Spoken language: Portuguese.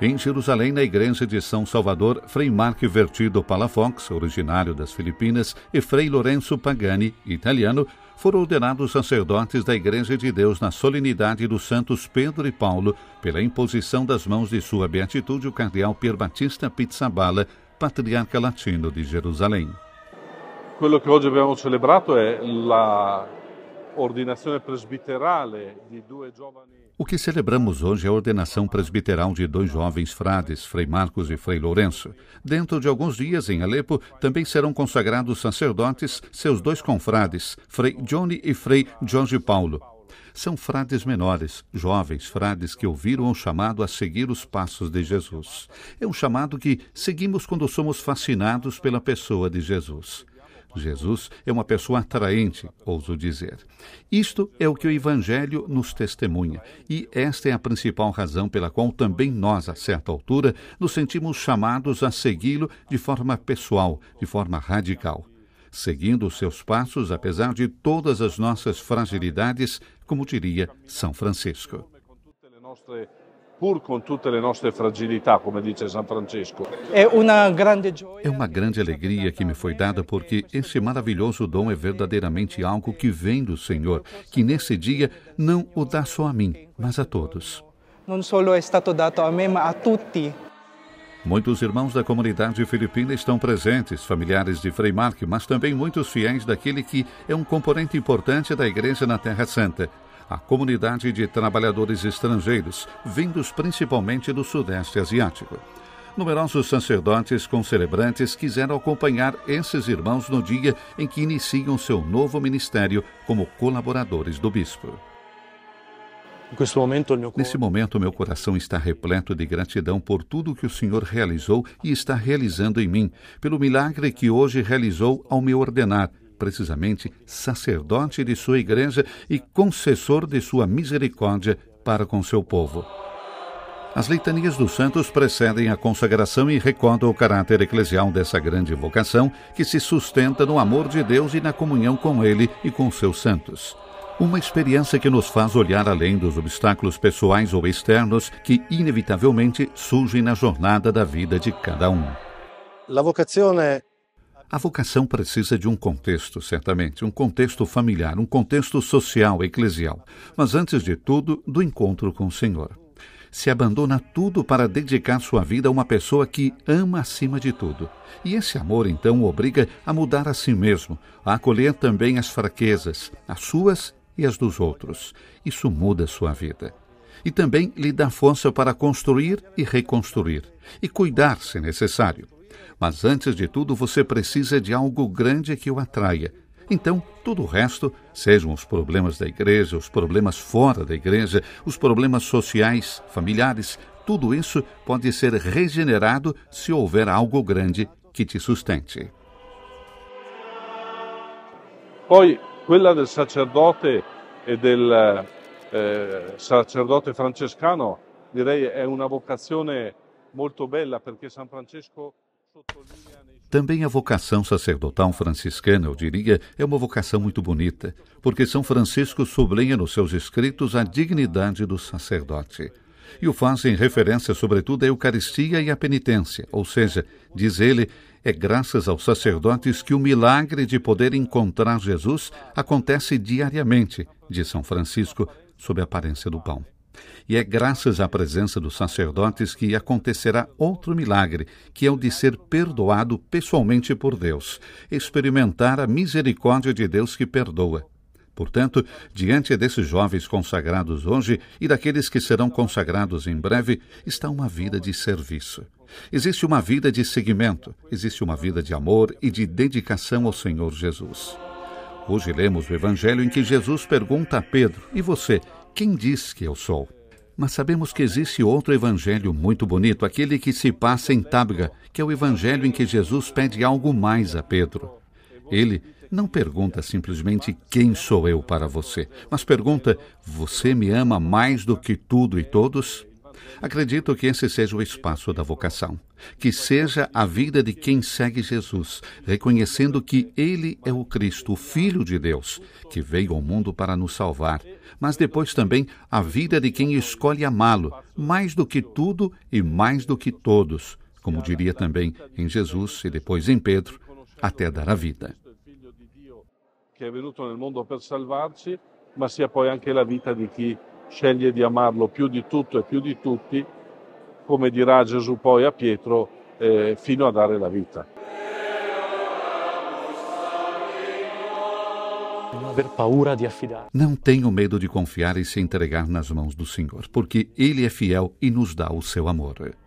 Em Jerusalém, na igreja de São Salvador, Frei Mark Vertido Palafox, originário das Filipinas, e Frei Lorenzo Pagani, italiano, foram ordenados sacerdotes da Igreja de Deus na solenidade dos santos Pedro e Paulo, pela imposição das mãos de sua beatitude o cardeal Pier Batista Pizzaballa, patriarca latino de Jerusalém. Quello que hoje abbiamo celebrato é la o que celebramos hoje é a ordenação presbiteral de dois jovens frades, Frei Marcos e Frei Lourenço. Dentro de alguns dias, em Alepo, também serão consagrados sacerdotes seus dois confrades, Frei Johnny e Frei Jorge Paulo. São frades menores, jovens frades que ouviram o chamado a seguir os passos de Jesus. É um chamado que seguimos quando somos fascinados pela pessoa de Jesus. Jesus é uma pessoa atraente, ouso dizer. Isto é o que o Evangelho nos testemunha, e esta é a principal razão pela qual também nós, a certa altura, nos sentimos chamados a segui-lo de forma pessoal, de forma radical. Seguindo os seus passos, apesar de todas as nossas fragilidades, como diria São Francisco pur con tutte le nostre fragilità, come dice San Francisco. É uma grande grande alegria que me foi dada porque esse maravilhoso dom é verdadeiramente algo que vem do Senhor, que nesse dia não o dá só a mim, mas a todos. solo stato dato a me, ma a tutti. Muitos irmãos da comunidade filipina estão presentes, familiares de Frei Mark, mas também muitos fiéis daquele que é um componente importante da igreja na Terra Santa, a comunidade de trabalhadores estrangeiros, vindos principalmente do Sudeste Asiático. Numerosos sacerdotes com celebrantes quiseram acompanhar esses irmãos no dia em que iniciam seu novo ministério como colaboradores do bispo. Nesse momento, meu coração está repleto de gratidão por tudo que o Senhor realizou e está realizando em mim, pelo milagre que hoje realizou ao me ordenar precisamente sacerdote de sua igreja e concessor de sua misericórdia para com seu povo. As leitanias dos santos precedem a consagração e recordam o caráter eclesial dessa grande vocação que se sustenta no amor de Deus e na comunhão com Ele e com seus santos. Uma experiência que nos faz olhar além dos obstáculos pessoais ou externos que inevitavelmente surgem na jornada da vida de cada um. A vocação precisa de um contexto, certamente, um contexto familiar, um contexto social, eclesial, mas antes de tudo, do encontro com o Senhor. Se abandona tudo para dedicar sua vida a uma pessoa que ama acima de tudo. E esse amor, então, o obriga a mudar a si mesmo, a acolher também as fraquezas, as suas e as dos outros. Isso muda sua vida e também lhe dá força para construir e reconstruir, e cuidar, se necessário, mas antes de tudo, você precisa de algo grande que o atraia. Então, tudo o resto, sejam os problemas da igreja, os problemas fora da igreja, os problemas sociais, familiares, tudo isso pode ser regenerado se houver algo grande que te sustente. Poi, quella del sacerdote e del eh, sacerdote francescano, direi è una vocazione molto bella perché San Francesco também a vocação sacerdotal franciscana, eu diria, é uma vocação muito bonita, porque São Francisco sublinha nos seus escritos a dignidade do sacerdote. E o faz em referência, sobretudo, à Eucaristia e à penitência, ou seja, diz ele, é graças aos sacerdotes que o milagre de poder encontrar Jesus acontece diariamente, diz São Francisco, sob a aparência do pão. E é graças à presença dos sacerdotes que acontecerá outro milagre, que é o de ser perdoado pessoalmente por Deus, experimentar a misericórdia de Deus que perdoa. Portanto, diante desses jovens consagrados hoje e daqueles que serão consagrados em breve, está uma vida de serviço. Existe uma vida de seguimento, existe uma vida de amor e de dedicação ao Senhor Jesus. Hoje lemos o evangelho em que Jesus pergunta a Pedro: E você, quem diz que eu sou? Mas sabemos que existe outro evangelho muito bonito, aquele que se passa em Tábga, que é o evangelho em que Jesus pede algo mais a Pedro. Ele não pergunta simplesmente quem sou eu para você, mas pergunta: você me ama mais do que tudo e todos? Acredito que esse seja o espaço da vocação, que seja a vida de quem segue Jesus, reconhecendo que Ele é o Cristo, o Filho de Deus, que veio ao mundo para nos salvar, mas depois também a vida de quem escolhe amá-lo, mais do que tudo e mais do que todos, como diria também em Jesus e depois em Pedro, até dar a vida. Que é venuto nel mondo per salvarci, ma sia poi anche la vita di chi sceglie di amarlo più di tutto e più di tutti, come dirà Gesù poi a Pietro, eh, fino a dare la vita. Não tenho medo de confiar e se entregar nas mãos do Senhor, porque Ele é fiel e nos dá o seu amor.